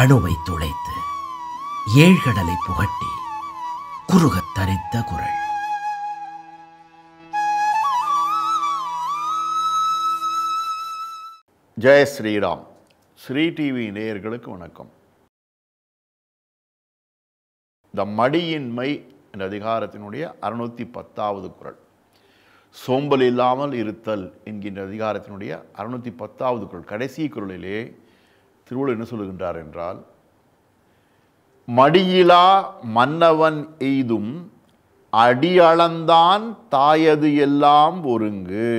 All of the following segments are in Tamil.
அணுவை துளைத்து ஏழ்கடலை புகட்டி குறுகத் தரித்த குரல் ஜெய ஸ்ரீராம் ஸ்ரீ டிவி நேயர்களுக்கு வணக்கம் த மடியின்மை என்ற அதிகாரத்தினுடைய அறுநூத்தி பத்தாவது குரல் சோம்பல் இல்லாமல் இருத்தல் என்கின்ற அதிகாரத்தினுடைய அறுநூத்தி பத்தாவது குரல் கடைசி குரலிலே திருவள்ளுவர் என்ன சொல்லுகின்றார் என்றால் மடியிலா மன்னவன் எய்தும் அடியளந்தான் தாயது எல்லாம் ஒருங்கு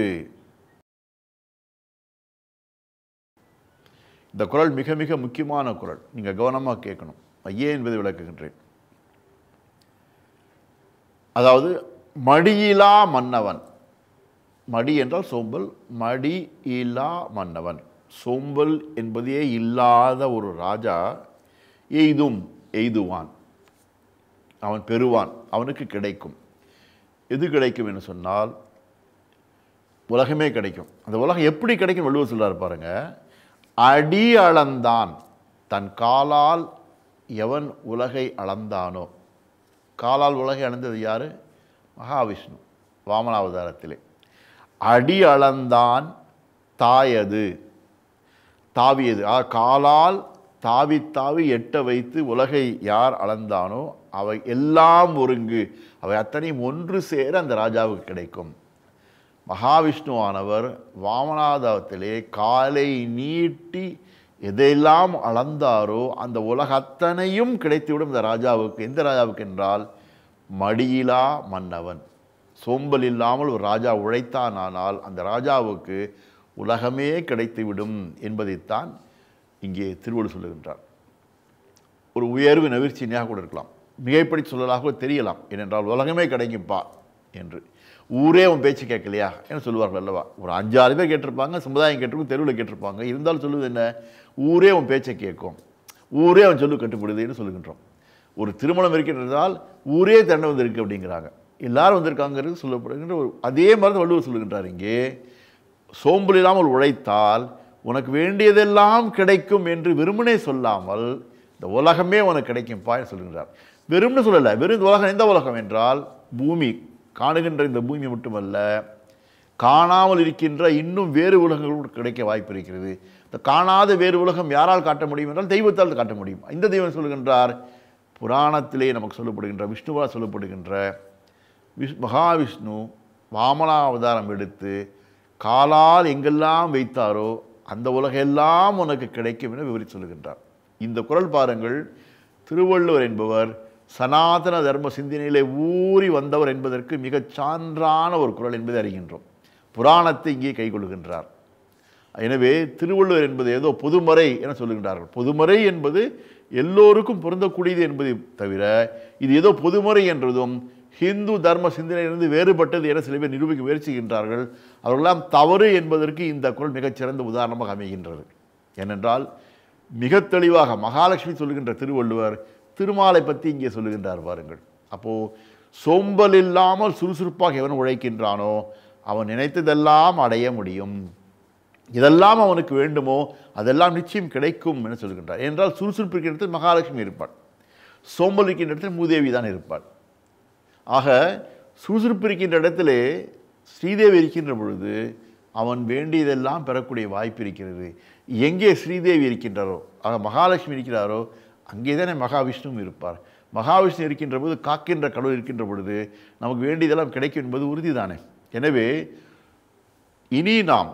இந்த குரல் மிக மிக முக்கியமான குரல் நீங்கள் கவனமாக கேட்கணும் ஐயே என்பதை விளக்குகின்றேன் அதாவது மடியிலா மன்னவன் மடி என்றால் சோம்பல் மடி இலா மன்னவன் சோம்பல் என்பதே இல்லாத ஒரு ராஜா எய்தும் எய்துவான் அவன் பெறுவான் அவனுக்கு கிடைக்கும் எது கிடைக்கும் என்று சொன்னால் உலகமே கிடைக்கும் அந்த உலகம் எப்படி கிடைக்கும் வள்ளுவர் சொல்கிறார் பாருங்க அடி அளந்தான் தன் காலால் எவன் உலகை அளந்தானோ காலால் உலகை அளந்தது யார் மகாவிஷ்ணு வாமனாவதாரத்திலே அடி அளந்தான் தாயது தாவியது ஆ காலால் தாவி தாவி எட்ட வைத்து உலகை யார் அளந்தானோ அவை எல்லாம் ஒருங்கு அவை அத்தனையும் ஒன்று சேர அந்த ராஜாவுக்கு கிடைக்கும் மகாவிஷ்ணுவானவர் வாமநாதத்திலே காலை நீட்டி எதையெல்லாம் அளந்தாரோ அந்த உலக அத்தனையும் கிடைத்துவிடும் இந்த ராஜாவுக்கு எந்த ராஜாவுக்கு என்றால் மடியிலா மன்னவன் சோம்பல் இல்லாமல் ஒரு ராஜா உழைத்தானானால் அந்த ராஜாவுக்கு உலகமே கிடைத்துவிடும் என்பதைத்தான் இங்கே திருவள்ளுவர் சொல்லுகின்றார் ஒரு உயர்வு நவிர்ச்சியாக கூட இருக்கலாம் மிகைப்படி சொல்லலாக தெரியலாம் ஏனென்றால் உலகமே கிடைக்கும்பா என்று ஊரே உன் பேச்சு கேட்கலையா என்று சொல்லுவார்கள் அல்லவா ஒரு அஞ்சாறு பேர் கேட்டிருப்பாங்க சமுதாயம் கேட்டிருக்கும் தெருவில் கேட்டிருப்பாங்க இருந்தாலும் சொல்லுவது என்ன ஊரே உன் பேச்சை கேட்கும் ஊரே அவன் சொல்லு என்று சொல்லுகின்றோம் ஒரு திருமணம் இருக்கின்றதால் ஊரே தண்டை வந்திருக்கு அப்படிங்கிறாங்க எல்லாரும் வந்திருக்காங்கிறது சொல்லப்படுகின்ற ஒரு அதே மாதிரி வள்ளுவர் சொல்லுகின்றார் இங்கே சோம்பல் இல்லாமல் உழைத்தால் உனக்கு வேண்டியதெல்லாம் கிடைக்கும் என்று வெறுமனே சொல்லாமல் இந்த உலகமே உனக்கு கிடைக்கும் கிடைக்கும்ப்பா சொல்கின்றார் வெறும்னு சொல்லலை வெறும் உலகம் எந்த உலகம் என்றால் பூமி காணுகின்ற இந்த பூமி மட்டுமல்ல காணாமல் இருக்கின்ற இன்னும் வேறு உலகங்கள் கிடைக்க வாய்ப்பு இருக்கிறது இந்த காணாத வேறு உலகம் யாரால் காட்ட முடியும் என்றால் தெய்வத்தால் காட்ட முடியும் இந்த தெய்வம் சொல்கின்றார் புராணத்திலே நமக்கு சொல்லப்படுகின்ற விஷ்ணுவால் சொல்லப்படுகின்ற விஷ் மகாவிஷ்ணு வாமனா அவதாரம் எடுத்து காலால் எங்கெல்லாம் வைத்தாரோ அந்த உலகெல்லாம் உனக்கு கிடைக்கும் என விவரி சொல்லுகின்றார் இந்த குரல் பாருங்கள் திருவள்ளுவர் என்பவர் சனாதன தர்ம சிந்தனையிலே ஊறி வந்தவர் என்பதற்கு மிகச் சான்றான ஒரு குரல் என்பதை அறிகின்றோம் புராணத்தை இங்கே கைகொள்கின்றார் எனவே திருவள்ளுவர் என்பது ஏதோ பொதுமறை என சொல்லுகின்றார்கள் பொதுமறை என்பது எல்லோருக்கும் பொருந்தக்கூடியது என்பதை தவிர இது ஏதோ பொதுமறை என்றதும் ஹிந்து தர்ம சிந்தனையிலிருந்து வேறுபட்டது என சில பேர் நிரூபிக்க முயற்சிக்கின்றார்கள் அவர்களெல்லாம் தவறு என்பதற்கு இந்த குரல் மிகச்சிறந்த உதாரணமாக அமைகின்றது ஏனென்றால் மிக தெளிவாக மகாலட்சுமி சொல்லுகின்ற திருவள்ளுவர் திருமாலை பற்றி இங்கே சொல்லுகின்றார் பாருங்கள் அப்போது சோம்பல் இல்லாமல் சுறுசுறுப்பாக எவன் உழைக்கின்றானோ அவன் நினைத்ததெல்லாம் அடைய முடியும் இதெல்லாம் அவனுக்கு வேண்டுமோ அதெல்லாம் நிச்சயம் கிடைக்கும் என சொல்கின்றார் என்றால் சுறுசுறுப்பு இருக்கின்ற இடத்தில் மகாலட்சுமி இருப்பாள் சோம்பல் இருக்கின்ற இடத்தில் மூதேவி தான் இருப்பாள் ஆக சுறுசுறுப்பு இருக்கின்ற இடத்துல ஸ்ரீதேவி இருக்கின்ற பொழுது அவன் வேண்டியதெல்லாம் பெறக்கூடிய வாய்ப்பு இருக்கிறது எங்கே ஸ்ரீதேவி இருக்கின்றாரோ ஆக மகாலட்சுமி இருக்கிறாரோ அங்கே தானே மகாவிஷ்ணுவும் இருப்பார் மகாவிஷ்ணு இருக்கின்ற போது காக்கின்ற கடவுள் இருக்கின்ற பொழுது நமக்கு வேண்டியதெல்லாம் கிடைக்கும் என்பது உறுதிதானே எனவே இனி நாம்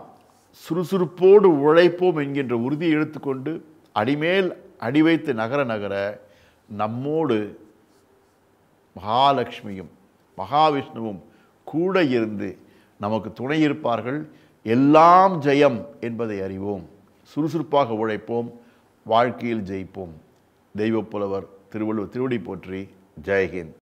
சுறுசுறுப்போடு உழைப்போம் என்கின்ற உறுதியை எடுத்துக்கொண்டு அடிமேல் அடி வைத்து நகர நகர நம்மோடு மகாலட்சுமியும் மகாவிஷ்ணுவும் கூட இருந்து நமக்கு துணை இருப்பார்கள் எல்லாம் ஜெயம் என்பதை அறிவோம் சுறுசுறுப்பாக உழைப்போம் வாழ்க்கையில் ஜெயிப்போம் தெய்வப்புலவர் திருவள்ளுவர் திருவடி போற்றி ஜெயஹிந்த்